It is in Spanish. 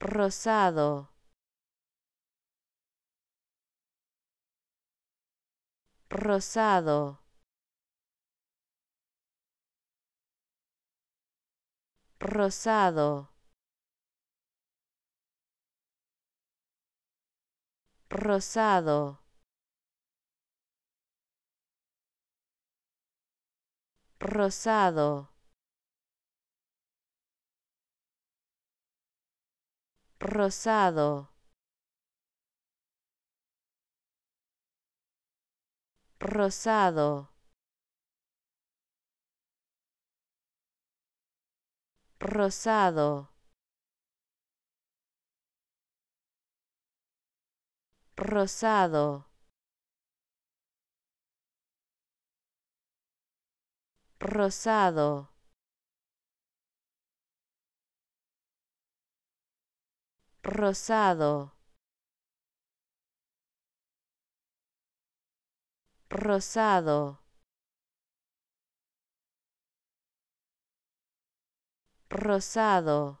rosado rosado rosado rosado rosado rosado rosado rosado rosado rosado rosado rosado rosado